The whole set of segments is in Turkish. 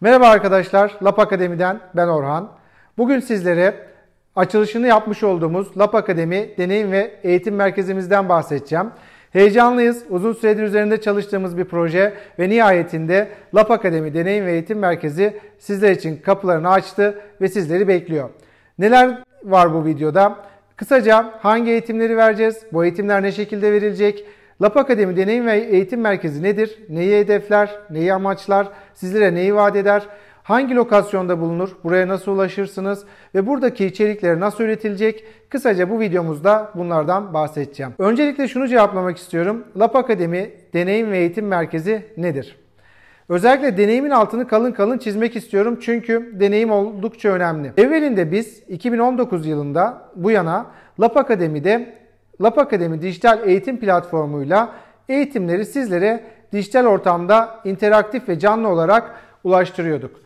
Merhaba arkadaşlar, LAP Akademi'den ben Orhan. Bugün sizlere açılışını yapmış olduğumuz LAP Akademi Deneyim ve Eğitim Merkezimizden bahsedeceğim. Heyecanlıyız, uzun süredir üzerinde çalıştığımız bir proje ve nihayetinde LAP Akademi Deneyim ve Eğitim Merkezi sizler için kapılarını açtı ve sizleri bekliyor. Neler var bu videoda? Kısaca hangi eğitimleri vereceğiz, bu eğitimler ne şekilde verilecek, LAP Akademi Deneyim ve Eğitim Merkezi nedir? Neyi hedefler? Neyi amaçlar? Sizlere neyi vaat eder? Hangi lokasyonda bulunur? Buraya nasıl ulaşırsınız? Ve buradaki içerikler nasıl üretilecek? Kısaca bu videomuzda bunlardan bahsedeceğim. Öncelikle şunu cevaplamak istiyorum. LAP Akademi Deneyim ve Eğitim Merkezi nedir? Özellikle deneyimin altını kalın kalın çizmek istiyorum çünkü deneyim oldukça önemli. Evvelinde biz 2019 yılında bu yana LAP Akademi'de Lab Akademi dijital eğitim platformuyla eğitimleri sizlere dijital ortamda interaktif ve canlı olarak ulaştırıyorduk.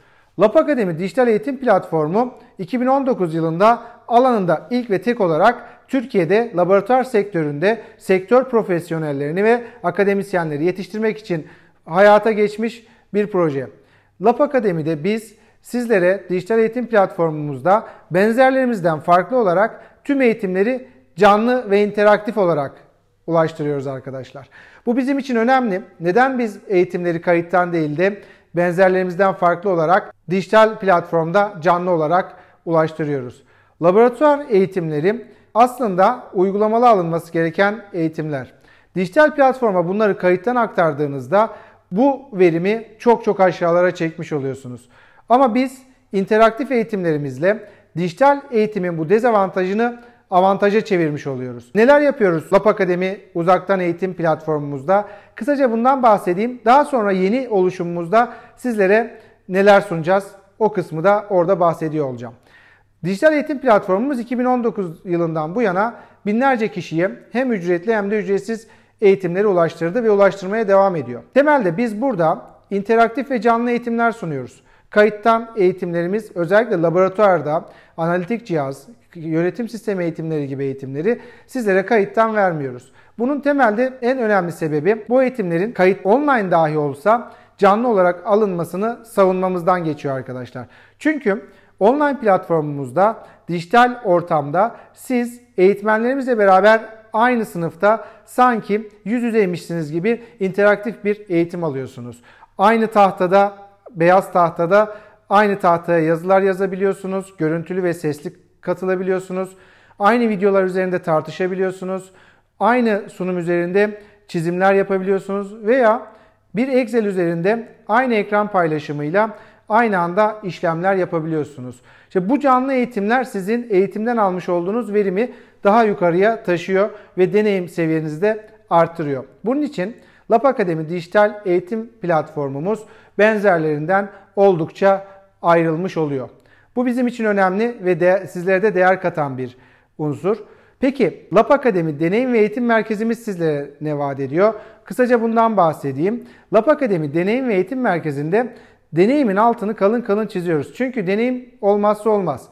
Lab Akademi dijital eğitim platformu 2019 yılında alanında ilk ve tek olarak Türkiye'de laboratuvar sektöründe sektör profesyonellerini ve akademisyenleri yetiştirmek için hayata geçmiş bir proje. Lab Akademi'de biz sizlere dijital eğitim platformumuzda benzerlerimizden farklı olarak tüm eğitimleri canlı ve interaktif olarak ulaştırıyoruz arkadaşlar. Bu bizim için önemli. Neden biz eğitimleri kayıttan değil de benzerlerimizden farklı olarak dijital platformda canlı olarak ulaştırıyoruz? Laboratuvar eğitimleri aslında uygulamalı alınması gereken eğitimler. Dijital platforma bunları kayıttan aktardığınızda bu verimi çok çok aşağılara çekmiş oluyorsunuz. Ama biz interaktif eğitimlerimizle dijital eğitimin bu dezavantajını avantaja çevirmiş oluyoruz. Neler yapıyoruz LAP Akademi uzaktan eğitim platformumuzda? Kısaca bundan bahsedeyim. Daha sonra yeni oluşumumuzda sizlere neler sunacağız? O kısmı da orada bahsediyor olacağım. Dijital eğitim platformumuz 2019 yılından bu yana binlerce kişiye hem ücretli hem de ücretsiz eğitimleri ulaştırdı ve ulaştırmaya devam ediyor. Temelde biz burada interaktif ve canlı eğitimler sunuyoruz. Kayıttan eğitimlerimiz özellikle laboratuvarda analitik cihaz, yönetim sistemi eğitimleri gibi eğitimleri sizlere kayıttan vermiyoruz. Bunun temelde en önemli sebebi bu eğitimlerin kayıt online dahi olsa canlı olarak alınmasını savunmamızdan geçiyor arkadaşlar. Çünkü online platformumuzda dijital ortamda siz eğitmenlerimizle beraber aynı sınıfta sanki yüz yüzeymişsiniz gibi interaktif bir eğitim alıyorsunuz. Aynı tahtada, beyaz tahtada aynı tahtaya yazılar yazabiliyorsunuz. Görüntülü ve sesli katılabiliyorsunuz. Aynı videolar üzerinde tartışabiliyorsunuz. Aynı sunum üzerinde çizimler yapabiliyorsunuz veya bir Excel üzerinde aynı ekran paylaşımıyla aynı anda işlemler yapabiliyorsunuz. İşte bu canlı eğitimler sizin eğitimden almış olduğunuz verimi daha yukarıya taşıyor ve deneyim seviyenizi de artırıyor. Bunun için LAP Akademi dijital eğitim platformumuz benzerlerinden oldukça ayrılmış oluyor. Bu bizim için önemli ve de, sizlere de değer katan bir unsur. Peki LAP Akademi Deneyim ve Eğitim Merkezimiz sizlere ne vaat ediyor? Kısaca bundan bahsedeyim. LAP Akademi Deneyim ve Eğitim Merkezi'nde deneyimin altını kalın kalın çiziyoruz. Çünkü deneyim olmazsa olmaz.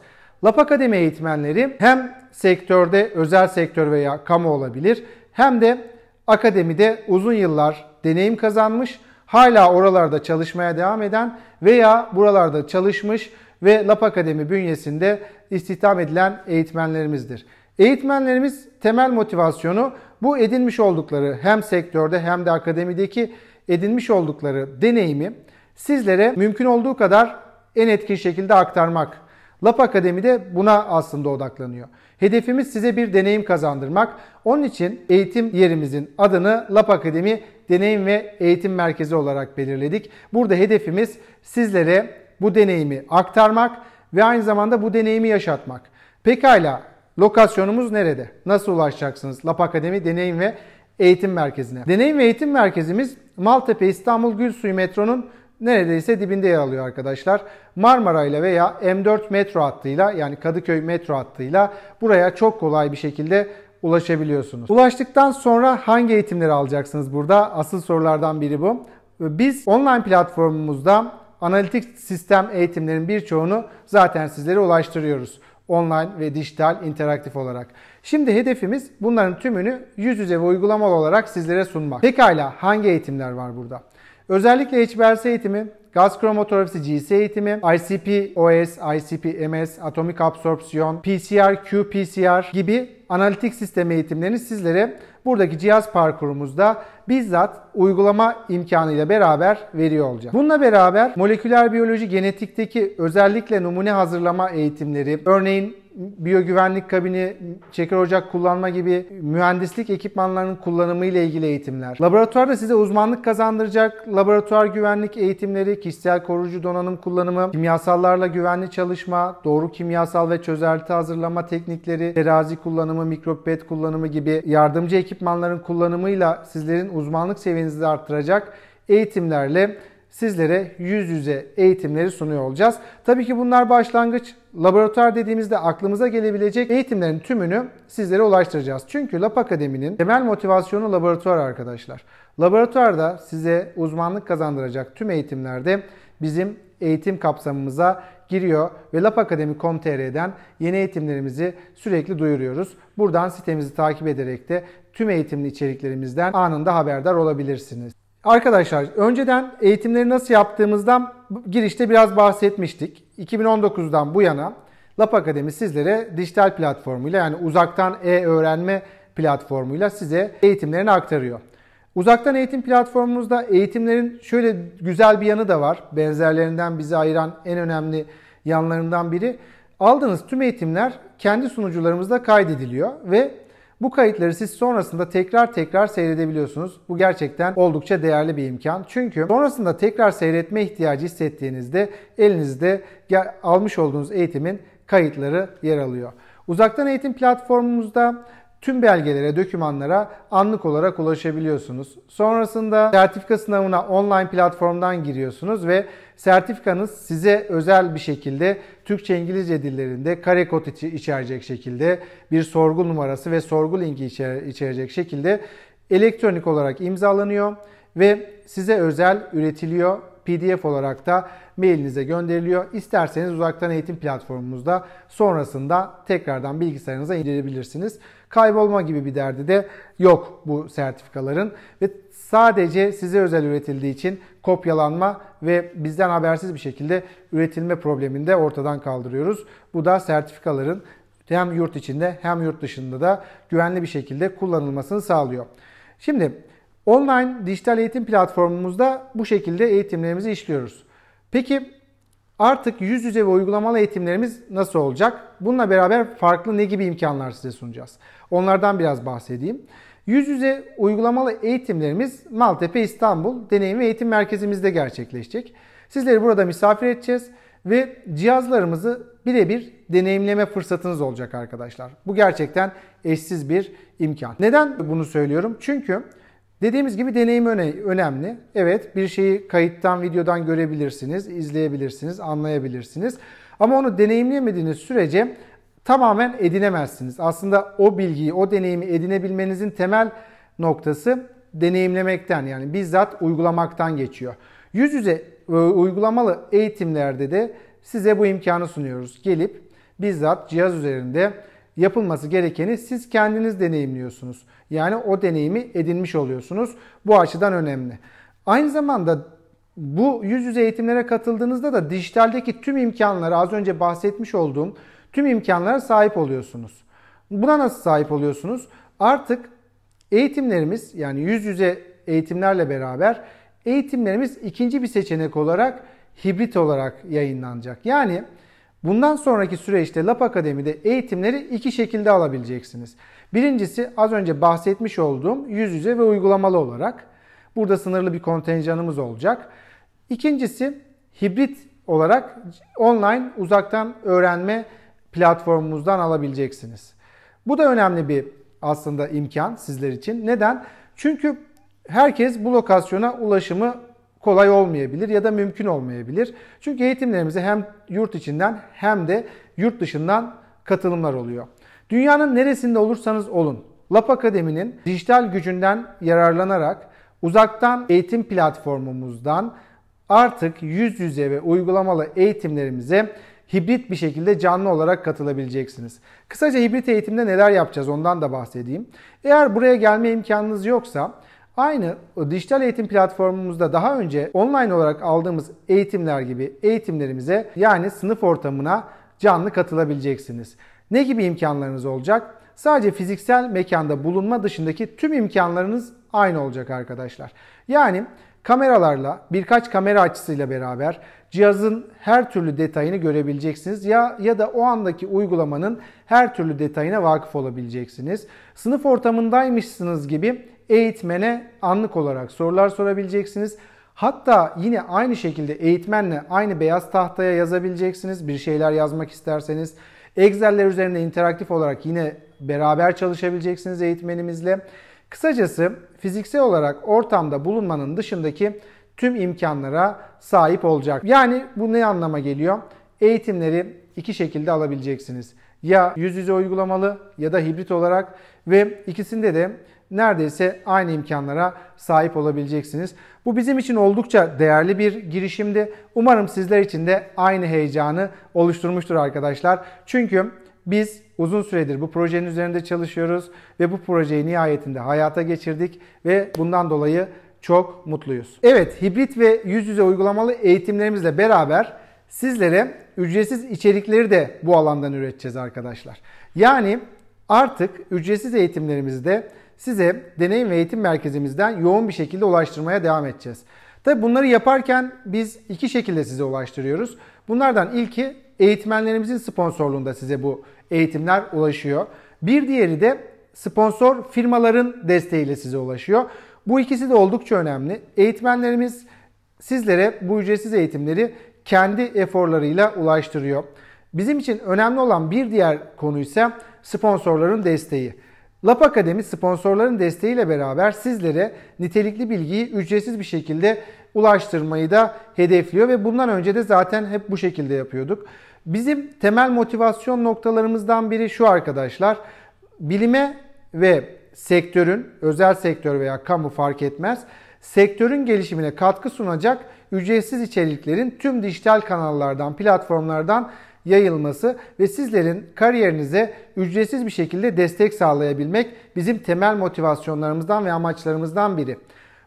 LAP Akademi eğitmenleri hem sektörde özel sektör veya kamu olabilir hem de akademide uzun yıllar deneyim kazanmış, hala oralarda çalışmaya devam eden veya buralarda çalışmış ve LAP Akademi bünyesinde istihdam edilen eğitmenlerimizdir. Eğitmenlerimiz temel motivasyonu bu edinmiş oldukları hem sektörde hem de akademideki edinmiş oldukları deneyimi sizlere mümkün olduğu kadar en etkin şekilde aktarmak. LAP Akademi de buna aslında odaklanıyor. Hedefimiz size bir deneyim kazandırmak. Onun için eğitim yerimizin adını LAP Akademi Deneyim ve Eğitim Merkezi olarak belirledik. Burada hedefimiz sizlere bu deneyimi aktarmak ve aynı zamanda bu deneyimi yaşatmak. Pekala lokasyonumuz nerede? Nasıl ulaşacaksınız LAP Akademi Deneyim ve Eğitim Merkezi'ne? Deneyim ve Eğitim Merkezimiz Maltepe İstanbul Gül Suyu metronun neredeyse dibinde yer alıyor arkadaşlar. Marmara ile veya M4 metro hattıyla yani Kadıköy metro hattıyla buraya çok kolay bir şekilde ulaşabiliyorsunuz. Ulaştıktan sonra hangi eğitimleri alacaksınız burada? Asıl sorulardan biri bu. Biz online platformumuzda analitik sistem eğitimlerin birçoğunu zaten sizlere ulaştırıyoruz. Online ve dijital interaktif olarak. Şimdi hedefimiz bunların tümünü yüz yüze ve uygulamalı olarak sizlere sunmak. Pekala hangi eğitimler var burada? Özellikle HBRS eğitimi gaz kromatografisi GC eğitimi, ICP-OS, ICP-MS, atomik absorpsiyon, PCR, qPCR gibi analitik sistem eğitimlerini sizlere buradaki cihaz parkurumuzda bizzat uygulama imkanıyla beraber veriyor olacağım. Bununla beraber moleküler biyoloji genetikteki özellikle numune hazırlama eğitimleri, örneğin biyogüvenlik kabini, çeker ocak kullanma gibi mühendislik ekipmanlarının kullanımı ile ilgili eğitimler. Laboratuvarda size uzmanlık kazandıracak laboratuvar güvenlik eğitimleri, kişisel koruyucu donanım kullanımı, kimyasallarla güvenli çalışma, doğru kimyasal ve çözelti hazırlama teknikleri, terazi kullanımı, mikropet kullanımı gibi yardımcı ekipmanların kullanımıyla sizlerin uzmanlık seviyenizi arttıracak eğitimlerle sizlere yüz yüze eğitimleri sunuyor olacağız. Tabii ki bunlar başlangıç. Laboratuvar dediğimizde aklımıza gelebilecek eğitimlerin tümünü sizlere ulaştıracağız. Çünkü LAP Akademi'nin temel motivasyonu laboratuvar arkadaşlar. Laboratuvarda size uzmanlık kazandıracak tüm eğitimlerde bizim eğitim kapsamımıza giriyor ve lapakademi.com.tr'den yeni eğitimlerimizi sürekli duyuruyoruz. Buradan sitemizi takip ederek de tüm eğitimli içeriklerimizden anında haberdar olabilirsiniz. Arkadaşlar önceden eğitimleri nasıl yaptığımızdan girişte biraz bahsetmiştik. 2019'dan bu yana LAP Akademi sizlere dijital platformuyla yani uzaktan e-öğrenme platformuyla size eğitimlerini aktarıyor. Uzaktan eğitim platformumuzda eğitimlerin şöyle güzel bir yanı da var. Benzerlerinden bizi ayıran en önemli yanlarından biri. Aldığınız tüm eğitimler kendi sunucularımızda kaydediliyor ve bu kayıtları siz sonrasında tekrar tekrar seyredebiliyorsunuz. Bu gerçekten oldukça değerli bir imkan. Çünkü sonrasında tekrar seyretme ihtiyacı hissettiğinizde elinizde almış olduğunuz eğitimin kayıtları yer alıyor. Uzaktan eğitim platformumuzda Tüm belgelere, dokümanlara anlık olarak ulaşabiliyorsunuz. Sonrasında sertifika sınavına online platformdan giriyorsunuz ve sertifikanız size özel bir şekilde Türkçe İngilizce dillerinde kare kod içerecek şekilde bir sorgu numarası ve sorgu linki içerecek şekilde elektronik olarak imzalanıyor ve size özel üretiliyor. PDF olarak da mailinize gönderiliyor. İsterseniz uzaktan eğitim platformumuzda sonrasında tekrardan bilgisayarınıza indirebilirsiniz. Kaybolma gibi bir derdi de yok bu sertifikaların ve sadece size özel üretildiği için kopyalanma ve bizden habersiz bir şekilde üretilme problemini de ortadan kaldırıyoruz. Bu da sertifikaların hem yurt içinde hem yurt dışında da güvenli bir şekilde kullanılmasını sağlıyor. Şimdi online dijital eğitim platformumuzda bu şekilde eğitimlerimizi işliyoruz. Peki artık yüz yüze ve uygulamalı eğitimlerimiz nasıl olacak? Bununla beraber farklı ne gibi imkanlar size sunacağız? Onlardan biraz bahsedeyim. Yüz yüze uygulamalı eğitimlerimiz Maltepe İstanbul Deneyim ve Eğitim Merkezimizde gerçekleşecek. Sizleri burada misafir edeceğiz ve cihazlarımızı birebir deneyimleme fırsatınız olacak arkadaşlar. Bu gerçekten eşsiz bir imkan. Neden bunu söylüyorum? Çünkü Dediğimiz gibi deneyim önemli. Evet bir şeyi kayıttan, videodan görebilirsiniz, izleyebilirsiniz, anlayabilirsiniz. Ama onu deneyimleyemediğiniz sürece tamamen edinemezsiniz. Aslında o bilgiyi, o deneyimi edinebilmenizin temel noktası deneyimlemekten yani bizzat uygulamaktan geçiyor. Yüz yüze e, uygulamalı eğitimlerde de size bu imkanı sunuyoruz. Gelip bizzat cihaz üzerinde yapılması gerekeni siz kendiniz deneyimliyorsunuz. Yani o deneyimi edinmiş oluyorsunuz. Bu açıdan önemli. Aynı zamanda bu yüz yüze eğitimlere katıldığınızda da dijitaldeki tüm imkanlara az önce bahsetmiş olduğum tüm imkanlara sahip oluyorsunuz. Buna nasıl sahip oluyorsunuz? Artık eğitimlerimiz yani yüz yüze eğitimlerle beraber eğitimlerimiz ikinci bir seçenek olarak hibrit olarak yayınlanacak. Yani Bundan sonraki süreçte LAP Akademi'de eğitimleri iki şekilde alabileceksiniz. Birincisi az önce bahsetmiş olduğum yüz yüze ve uygulamalı olarak. Burada sınırlı bir kontenjanımız olacak. İkincisi hibrit olarak online uzaktan öğrenme platformumuzdan alabileceksiniz. Bu da önemli bir aslında imkan sizler için. Neden? Çünkü herkes bu lokasyona ulaşımı kolay olmayabilir ya da mümkün olmayabilir. Çünkü eğitimlerimize hem yurt içinden hem de yurt dışından katılımlar oluyor. Dünyanın neresinde olursanız olun, LAP Akademi'nin dijital gücünden yararlanarak uzaktan eğitim platformumuzdan artık yüz yüze ve uygulamalı eğitimlerimize hibrit bir şekilde canlı olarak katılabileceksiniz. Kısaca hibrit eğitimde neler yapacağız ondan da bahsedeyim. Eğer buraya gelme imkanınız yoksa Aynı o dijital eğitim platformumuzda daha önce online olarak aldığımız eğitimler gibi eğitimlerimize yani sınıf ortamına canlı katılabileceksiniz. Ne gibi imkanlarınız olacak? Sadece fiziksel mekanda bulunma dışındaki tüm imkanlarınız aynı olacak arkadaşlar. Yani kameralarla, birkaç kamera açısıyla beraber cihazın her türlü detayını görebileceksiniz ya ya da o andaki uygulamanın her türlü detayına vakıf olabileceksiniz. Sınıf ortamındaymışsınız gibi eğitmene anlık olarak sorular sorabileceksiniz. Hatta yine aynı şekilde eğitmenle aynı beyaz tahtaya yazabileceksiniz bir şeyler yazmak isterseniz. Excel'ler üzerinde interaktif olarak yine beraber çalışabileceksiniz eğitmenimizle. Kısacası fiziksel olarak ortamda bulunmanın dışındaki tüm imkanlara sahip olacak. Yani bu ne anlama geliyor? Eğitimleri iki şekilde alabileceksiniz. Ya yüz yüze uygulamalı ya da hibrit olarak ve ikisinde de neredeyse aynı imkanlara sahip olabileceksiniz. Bu bizim için oldukça değerli bir girişimdi. Umarım sizler için de aynı heyecanı oluşturmuştur arkadaşlar. Çünkü biz uzun süredir bu projenin üzerinde çalışıyoruz ve bu projeyi nihayetinde hayata geçirdik ve bundan dolayı çok mutluyuz. Evet, hibrit ve yüz yüze uygulamalı eğitimlerimizle beraber sizlere ücretsiz içerikleri de bu alandan üreteceğiz arkadaşlar. Yani artık ücretsiz eğitimlerimizde size deneyim ve eğitim merkezimizden yoğun bir şekilde ulaştırmaya devam edeceğiz. Tabi bunları yaparken biz iki şekilde size ulaştırıyoruz. Bunlardan ilki eğitmenlerimizin sponsorluğunda size bu eğitimler ulaşıyor. Bir diğeri de sponsor firmaların desteğiyle size ulaşıyor. Bu ikisi de oldukça önemli. Eğitmenlerimiz sizlere bu ücretsiz eğitimleri kendi eforlarıyla ulaştırıyor. Bizim için önemli olan bir diğer konu ise sponsorların desteği. LAP Akademi sponsorların desteğiyle beraber sizlere nitelikli bilgiyi ücretsiz bir şekilde ulaştırmayı da hedefliyor ve bundan önce de zaten hep bu şekilde yapıyorduk. Bizim temel motivasyon noktalarımızdan biri şu arkadaşlar. Bilime ve sektörün, özel sektör veya kamu fark etmez, sektörün gelişimine katkı sunacak ücretsiz içeriklerin tüm dijital kanallardan, platformlardan yayılması ve sizlerin kariyerinize ücretsiz bir şekilde destek sağlayabilmek bizim temel motivasyonlarımızdan ve amaçlarımızdan biri.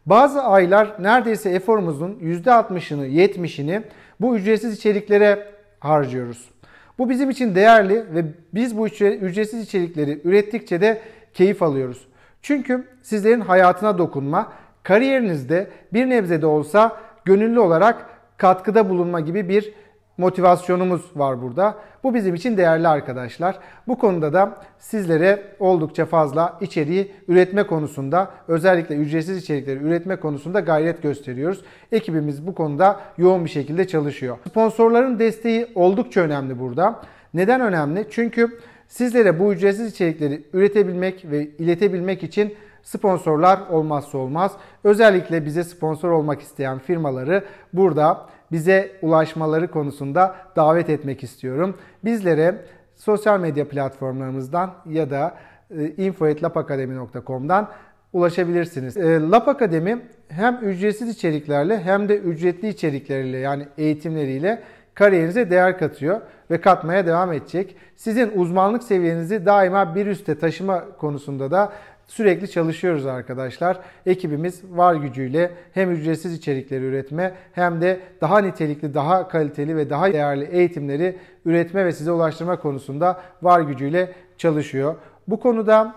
Bazı aylar neredeyse eforumuzun %60'ını, 70'ini bu ücretsiz içeriklere harcıyoruz. Bu bizim için değerli ve biz bu ücretsiz içerikleri ürettikçe de keyif alıyoruz. Çünkü sizlerin hayatına dokunma, kariyerinizde bir nebze de olsa gönüllü olarak katkıda bulunma gibi bir motivasyonumuz var burada. Bu bizim için değerli arkadaşlar. Bu konuda da sizlere oldukça fazla içeriği üretme konusunda özellikle ücretsiz içerikleri üretme konusunda gayret gösteriyoruz. Ekibimiz bu konuda yoğun bir şekilde çalışıyor. Sponsorların desteği oldukça önemli burada. Neden önemli? Çünkü Sizlere bu ücretsiz içerikleri üretebilmek ve iletebilmek için sponsorlar olmazsa olmaz. Özellikle bize sponsor olmak isteyen firmaları burada bize ulaşmaları konusunda davet etmek istiyorum. Bizlere sosyal medya platformlarımızdan ya da e, info.lapakademi.com'dan ulaşabilirsiniz. E, lap Akademi hem ücretsiz içeriklerle hem de ücretli içerikleriyle yani eğitimleriyle kariyerinize değer katıyor ve katmaya devam edecek. Sizin uzmanlık seviyenizi daima bir üste taşıma konusunda da sürekli çalışıyoruz arkadaşlar. Ekibimiz var gücüyle hem ücretsiz içerikleri üretme hem de daha nitelikli, daha kaliteli ve daha değerli eğitimleri üretme ve size ulaştırma konusunda var gücüyle çalışıyor. Bu konuda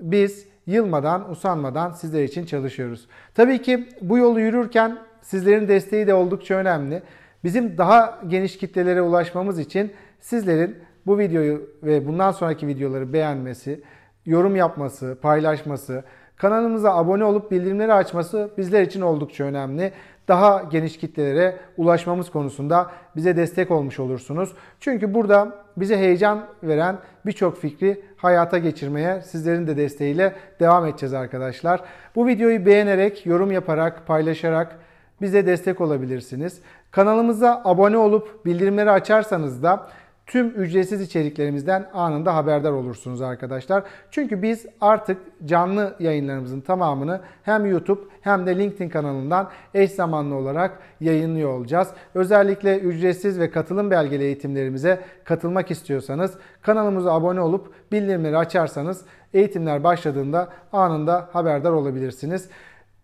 biz yılmadan, usanmadan sizler için çalışıyoruz. Tabii ki bu yolu yürürken sizlerin desteği de oldukça önemli. Bizim daha geniş kitlelere ulaşmamız için sizlerin bu videoyu ve bundan sonraki videoları beğenmesi, yorum yapması, paylaşması, kanalımıza abone olup bildirimleri açması bizler için oldukça önemli. Daha geniş kitlelere ulaşmamız konusunda bize destek olmuş olursunuz. Çünkü burada bize heyecan veren birçok fikri hayata geçirmeye sizlerin de desteğiyle devam edeceğiz arkadaşlar. Bu videoyu beğenerek, yorum yaparak, paylaşarak bize destek olabilirsiniz. Kanalımıza abone olup bildirimleri açarsanız da tüm ücretsiz içeriklerimizden anında haberdar olursunuz arkadaşlar. Çünkü biz artık canlı yayınlarımızın tamamını hem YouTube hem de LinkedIn kanalından eş zamanlı olarak yayınlıyor olacağız. Özellikle ücretsiz ve katılım belgeli eğitimlerimize katılmak istiyorsanız kanalımıza abone olup bildirimleri açarsanız eğitimler başladığında anında haberdar olabilirsiniz.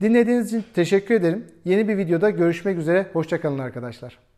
Dinlediğiniz için teşekkür ederim. Yeni bir videoda görüşmek üzere. Hoşçakalın arkadaşlar.